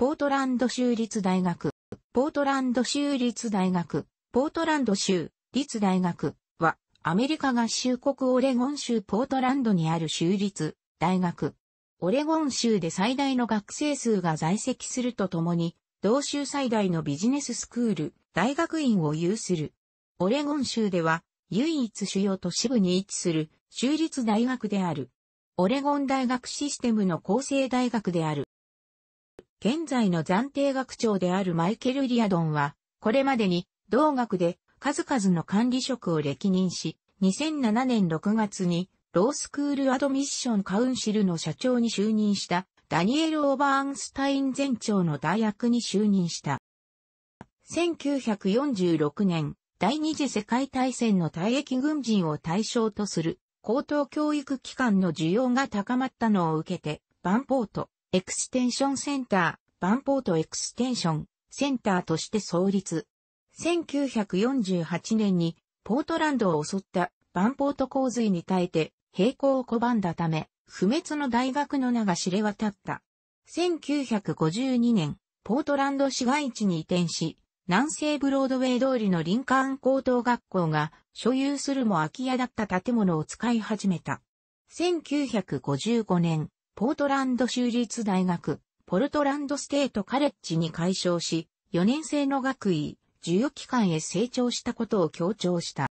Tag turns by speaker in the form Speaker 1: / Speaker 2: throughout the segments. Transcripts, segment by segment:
Speaker 1: ポートランド州立大学、ポートランド州立大学、ポートランド州立大学は、アメリカ合衆国オレゴン州ポートランドにある州立大学。オレゴン州で最大の学生数が在籍するとともに、同州最大のビジネススクール、大学院を有する。オレゴン州では、唯一主要都市部に位置する州立大学である。オレゴン大学システムの構成大学である。現在の暫定学長であるマイケル・リアドンは、これまでに同学で数々の管理職を歴任し、2007年6月にロースクールアドミッションカウンシルの社長に就任したダニエル・オーバーンスタイン前長の大役に就任した。1946年、第二次世界大戦の退役軍人を対象とする高等教育機関の需要が高まったのを受けて、バンポート、エクステンションセンター、バンポートエクステンションセンターとして創立。1948年にポートランドを襲ったバンポート洪水に耐えて平行を拒んだため、不滅の大学の名が知れ渡った。1952年、ポートランド市街地に移転し、南西ブロードウェイ通りのリンカーン高等学校が所有するも空き家だった建物を使い始めた。1955年、ポートランド州立大学、ポルトランドステートカレッジに改称し、4年生の学位、授与期間へ成長したことを強調した。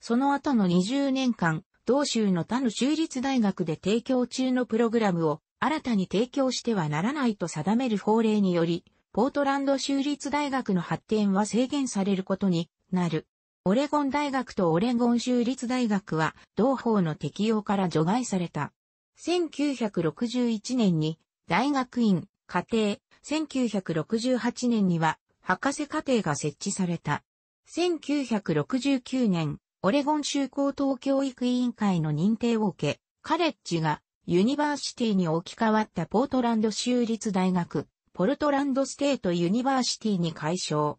Speaker 1: その後の20年間、同州の他の州立大学で提供中のプログラムを新たに提供してはならないと定める法令により、ポートランド州立大学の発展は制限されることになる。オレゴン大学とオレゴン州立大学は同法の適用から除外された。1961年に大学院、家庭、1968年には博士課程が設置された。1969年、オレゴン州高等教育委員会の認定を受け、カレッジがユニバーシティに置き換わったポートランド州立大学、ポルトランドステートユニバーシティに改称。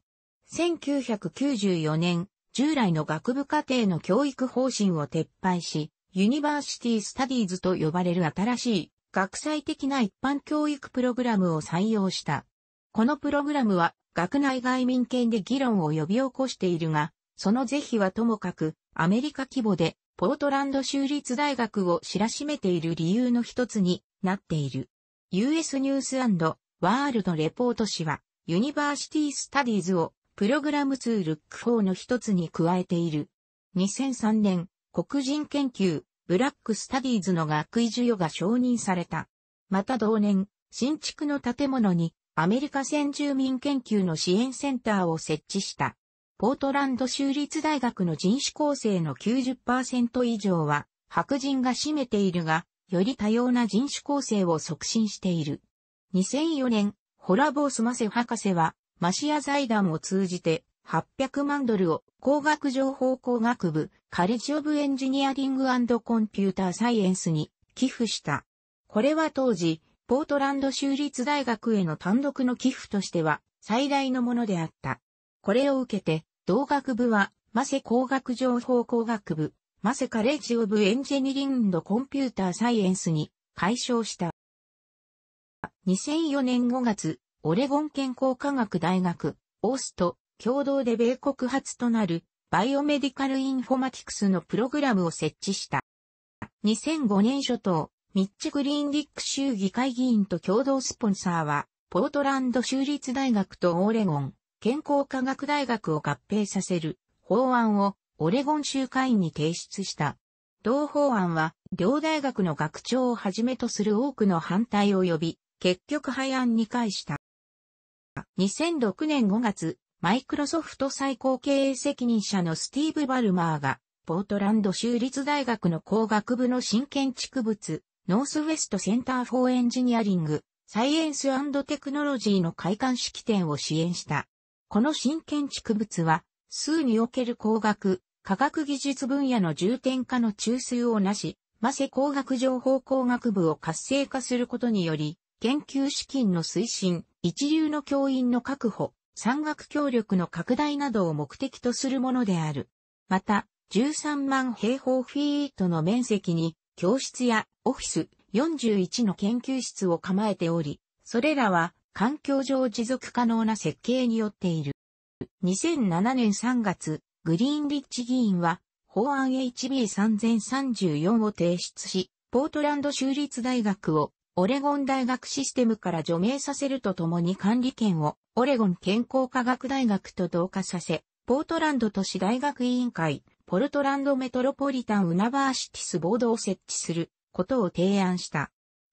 Speaker 1: 1994年、従来の学部課程の教育方針を撤廃し、ユニバーシティスタディーズと呼ばれる新しい学際的な一般教育プログラムを採用した。このプログラムは学内外民権で議論を呼び起こしているが、その是非はともかくアメリカ規模でポートランド州立大学を知らしめている理由の一つになっている。US ニュースワールドレポート誌はユニバーシティスタディーズをプログラムツールック4の一つに加えている。2003年、黒人研究、ブラックスタディーズの学位授与が承認された。また同年、新築の建物にアメリカ先住民研究の支援センターを設置した。ポートランド州立大学の人種構成の90%以上は白人が占めているが、より多様な人種構成を促進している。2004年、ホラボースマセ博士は、マシア財団を通じて、800万ドルを工学情報工学部カレッジオブエンジニアリングコンピューターサイエンスに寄付した。これは当時、ポートランド州立大学への単独の寄付としては最大のものであった。これを受けて、同学部は、マセ工学情報工学部、マセカレッジオブエンジニリングコンピューターサイエンスに解消した。2004年5月、オレゴン健康科学大学、オースト、共同で米国初となるバイオメディカルインフォマティクスのプログラムを設置した。2005年初頭、ミッチ・グリーンディック州議会議員と共同スポンサーは、ポートランド州立大学とオレゴン健康科学大学を合併させる法案をオレゴン州会員に提出した。同法案は、両大学の学長をはじめとする多くの反対を呼び、結局廃案に返した。2006年5月、マイクロソフト最高経営責任者のスティーブ・バルマーが、ポートランド州立大学の工学部の新建築物、ノースウェストセンターフォーエンジニアリング、サイエンステクノロジーの開館式典を支援した。この新建築物は、数における工学、科学技術分野の重点化の中枢をなし、マセ工学情報工学部を活性化することにより、研究資金の推進、一流の教員の確保、山岳協力の拡大などを目的とするものである。また、13万平方フィートの面積に、教室やオフィス41の研究室を構えており、それらは環境上持続可能な設計によっている。2007年3月、グリーンリッチ議員は法案 HB3034 を提出し、ポートランド州立大学をオレゴン大学システムから除名させるとともに管理権をオレゴン健康科学大学と同化させ、ポートランド都市大学委員会、ポルトランドメトロポリタン・ウナバーシティスボードを設置することを提案した。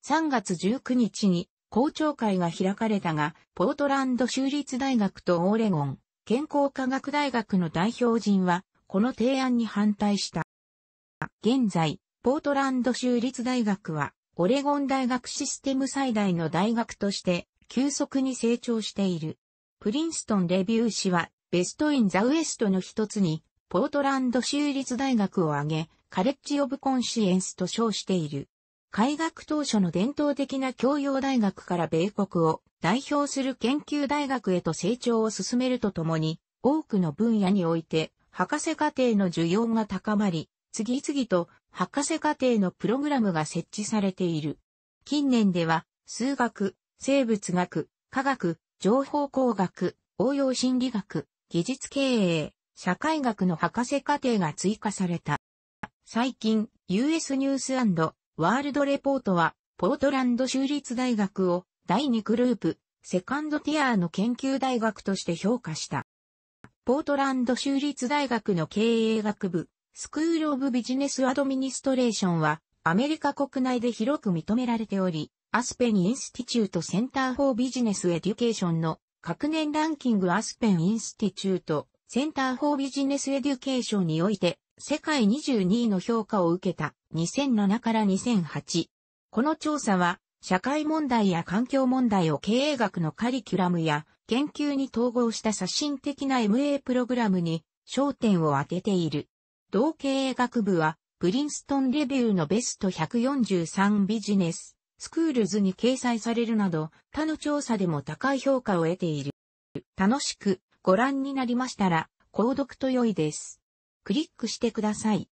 Speaker 1: 3月19日に校長会が開かれたが、ポートランド州立大学とオレゴン健康科学大学の代表陣は、この提案に反対した。現在、ポートランド州立大学は、オレゴン大学システム最大の大学として急速に成長している。プリンストンレビュー誌はベストインザウエストの一つにポートランド州立大学を挙げ、カレッジオブコンシエンスと称している。開学当初の伝統的な教養大学から米国を代表する研究大学へと成長を進めるとともに、多くの分野において、博士課程の需要が高まり、次々と博士課程のプログラムが設置されている。近年では、数学、生物学、科学、情報工学、応用心理学、技術経営、社会学の博士課程が追加された。最近、US ニュースワールドレポートは、ポートランド州立大学を第2グループ、セカンドティアーの研究大学として評価した。ポートランド州立大学の経営学部、スクール・オブ・ビジネス・アドミニストレーションは、アメリカ国内で広く認められており、アスペン・インスティチュート・センター・フォー・ビジネス・エデュケーションの各年ランキングアスペン・インスティチュート・センター・フォー・ビジネス・エデュケーションにおいて、世界22位の評価を受けた2007から2008。この調査は、社会問題や環境問題を経営学のカリキュラムや研究に統合した刷新的な MA プログラムに焦点を当てている。同経営学部は、プリンストンレビューのベスト143ビジネス、スクールズに掲載されるなど、他の調査でも高い評価を得ている。楽しくご覧になりましたら、購読と良いです。クリックしてください。